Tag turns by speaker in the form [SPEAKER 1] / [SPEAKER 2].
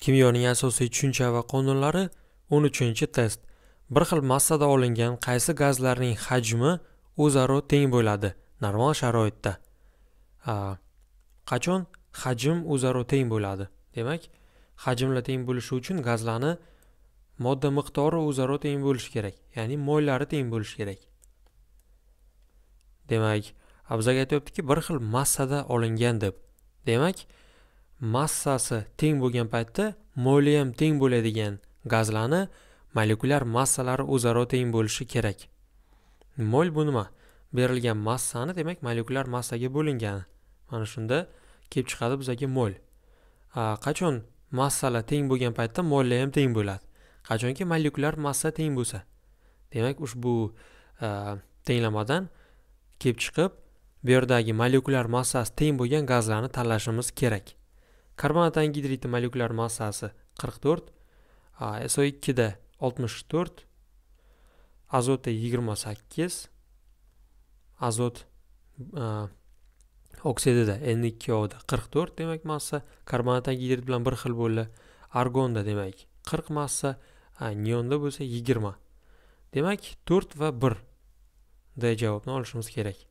[SPEAKER 1] kimyoning asosiy tushuncha va qonunlari 13 test bir xil massada olingan qaysi gazlarning hajmi o'zaro teng bo'ladi normal sharoitda qachon hajm o'zaro teng bo'ladi demak hajmlar teng bo'lishi uchun gazlarni modda miqdori o'zaro teng bo'lishi kerak ya'ni mollari teng bo'lishi kerak demak aytibdi-ki, bir xil massada olingan deb demak massasi teng bo'lgan paytda moli ham teng bo'ladigan gazlarni molekulyar massalari o'zaro teng bo'lishi kerak mol bu nima berilgan massani demak molekulyar massaga bo'lingani mana shunda kelib chiqadi bizga mol qachon massalar teng bo'lgan paytda mollar ham teng bo'ladi qachonki molekulyar massa teng bo'lsa demak ushbu tenglamadan kelib chiqib bu yerdagi molekulyar massasi teng bo'lgan gazlarni tanlashimiz kerak karbonatan gidriti molekulyar massasi 44 so2 da 64 azotda 28 azot oksidida n 2 o da 44 demak massa karbonatan gidrit bilan bir xil bo'ldi da demak 40 massa da bo'lsa 20 demak 4 va 1 d javobni olishimiz kerak